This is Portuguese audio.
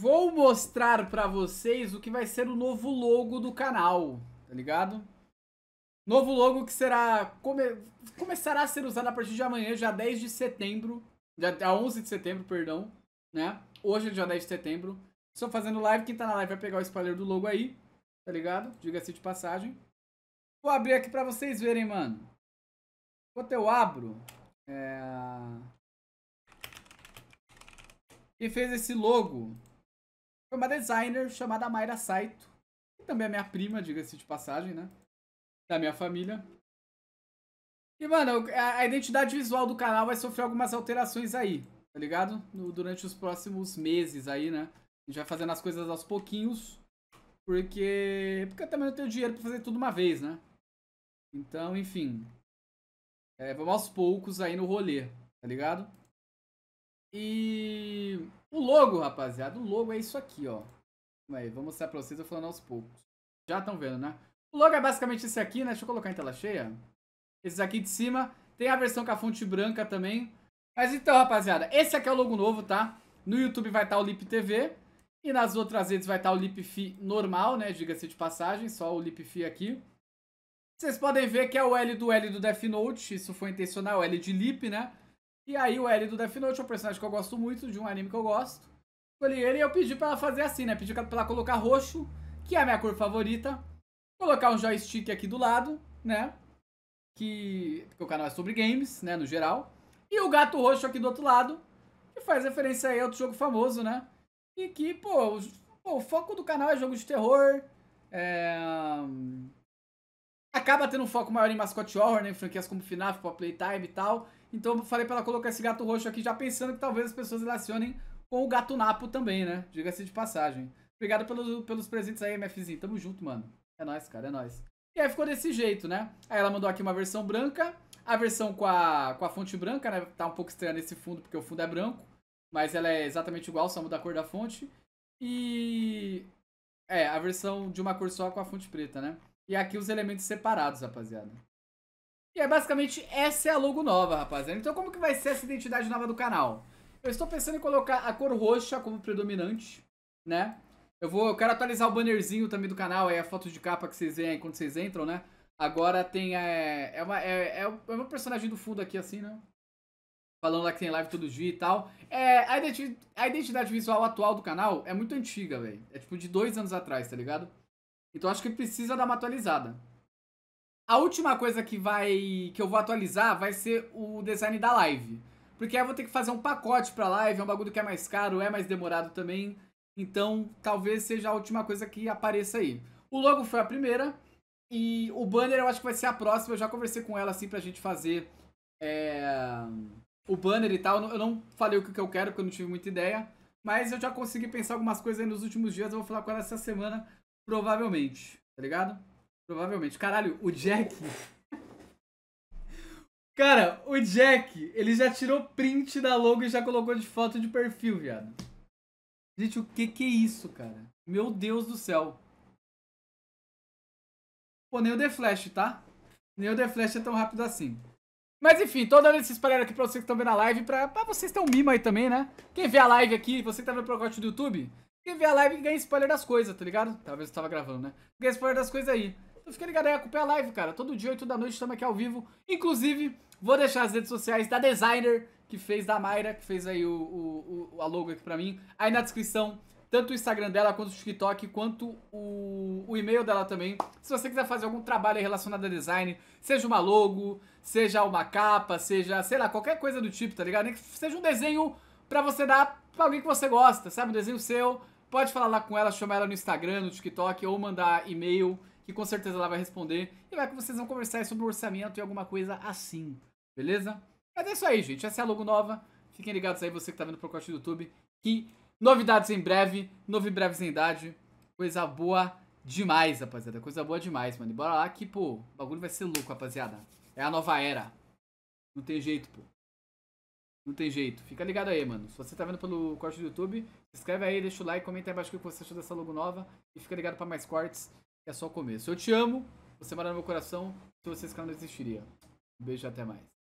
Vou mostrar pra vocês o que vai ser o novo logo do canal, tá ligado? Novo logo que será come, começará a ser usado a partir de amanhã, já 10 de setembro, já 11 de setembro, perdão, né? Hoje é dia 10 de setembro. Estou fazendo live, quem tá na live vai pegar o spoiler do logo aí, tá ligado? Diga-se de passagem. Vou abrir aqui pra vocês verem, mano. Enquanto eu abro, é... Quem fez esse logo foi uma designer chamada Mayra Saito, que também é minha prima, diga-se de passagem, né? Da minha família. E, mano, a, identidade visual do canal vai sofrer algumas alterações aí, tá ligado? No, durante os próximos meses aí, né? A gente vai fazendo as coisas aos pouquinhos, porque, porque eu também não tenho dinheiro pra fazer tudo uma vez, né? Então, enfim. É, vamos aos poucos aí no rolê, tá ligado? E o logo, rapaziada, o logo é isso aqui, ó. Aí, vou mostrar pra vocês, eu falando aos poucos. Já estão vendo, né? O logo é basicamente esse aqui, né? Deixa eu colocar em tela cheia. Esse aqui de cima. Tem a versão com a fonte branca também. Mas então, rapaziada, esse aqui é o logo novo, tá? No YouTube vai estar tá o Lip TV. E nas outras redes vai estar tá o LipFi normal, né? Diga-se de passagem, só o LipFi aqui. Vocês podem ver que é o L do L do Death Note, isso foi intencional, L de Lip, né? E aí o L do Death Note é um personagem que eu gosto muito, de um anime que eu gosto. Escolhi ele e eu pedi pra ela fazer assim, né? Pedi pra ela colocar roxo, que é a minha cor favorita. Colocar um joystick aqui do lado, né? Que, o canal é sobre games, né? No geral. E o gato roxo aqui do outro lado, que faz referência aí a outro jogo famoso, né? E que, pô, o, o foco do canal é jogo de terror. É... Hum, acaba tendo um foco maior em mascote horror, né? Em franquias como FNAF, Playtime e tal. Então eu falei para ela colocar esse gato roxo aqui, já pensando que talvez as pessoas relacionem com o gato napo também, né? Diga-se de passagem. Obrigado pelos, pelos presentes aí, MFzinho. Tamo junto, mano. É nóis, cara, é nóis. E aí ficou desse jeito, né? Aí ela mandou aqui uma versão branca. A versão com a, com a fonte branca, né? Tá um pouco estranho nesse fundo, porque o fundo é branco. Mas ela é exatamente igual, só muda a cor da fonte. E... É, a versão de uma cor só com a fonte preta, né? E aqui os elementos separados, rapaziada. E é basicamente essa é a logo nova, rapaziada. Então como que vai ser essa identidade nova do canal? Eu estou pensando em colocar a cor roxa como predominante, né? Eu vou, eu quero atualizar o bannerzinho também do canal, aí a foto de capa que vocês veem aí quando vocês entram, né? Agora tem é, é, uma, é, é, é personagem do fundo aqui assim, né? Falando lá que tem live todo dia e tal. É, a, identi a identidade visual atual do canal é muito antiga, velho. É tipo de dois anos atrás, tá ligado? Então acho que precisa dar uma atualizada. A última coisa que vai que eu vou atualizar vai ser o design da live. Porque aí eu vou ter que fazer um pacote pra live, é um bagulho que é mais caro, é mais demorado também. Então, talvez seja a última coisa que apareça aí. O logo foi a primeira e o banner eu acho que vai ser a próxima. Eu já conversei com ela assim pra gente fazer é, o banner e tal. Eu não falei o que eu quero porque eu não tive muita ideia. Mas eu já consegui pensar algumas coisas aí nos últimos dias. Eu vou falar com ela essa semana, provavelmente. Tá ligado? Provavelmente. Caralho, o Jack. Cara, o Jack, ele já tirou print da logo e já colocou de foto de perfil, viado. Gente, o que que é isso, cara? Meu Deus do céu. Pô, nem o The Flash, tá? Nem o The Flash é tão rápido assim. Mas enfim, tô dando esse spoiler aqui pra vocês que estão vendo a live, pra, pra vocês terem um mimo aí também, né? Quem vê a live aqui, você que tá vendo o pacote do YouTube, quem vê a live ganha spoiler das coisas, tá ligado? Talvez eu tava gravando, né? Ganha spoiler das coisas aí. Então fica ligado aí, é, acompanha é a live, cara. Todo dia, 8 da noite, estamos aqui ao vivo. Inclusive, vou deixar as redes sociais da Designer, que fez da Mayra, que fez aí o, o, o a logo aqui pra mim, aí na descrição. Tanto o Instagram dela, quanto o TikTok, quanto o, o e-mail dela também. Se você quiser fazer algum trabalho relacionado a design, seja uma logo, seja uma capa, seja, sei lá, qualquer coisa do tipo, tá ligado? Nem que seja um desenho pra você dar pra alguém que você gosta, sabe? Um desenho seu. Pode falar lá com ela, chamar ela no Instagram, no TikTok, ou mandar e-mail que com certeza ela vai responder e vai que vocês vão conversar sobre o orçamento e alguma coisa assim, beleza? Mas é isso aí, gente. Essa é a logo nova. Fiquem ligados aí, você que tá vendo o Procorte do YouTube, E novidades em breve, novo em breve sem idade, coisa boa demais, rapaziada. Coisa boa demais, mano. E bora lá que, pô, o bagulho vai ser louco, rapaziada. É a nova era. Não tem jeito, pô. Não tem jeito. Fica ligado aí, mano. Se você tá vendo pelo corte do YouTube, se inscreve aí, deixa o like, comenta aí embaixo o que você achou dessa logo nova. E fica ligado pra mais cortes é só o começo. Eu te amo, você mora no meu coração, se você esse canal não existiria. Um beijo e até mais.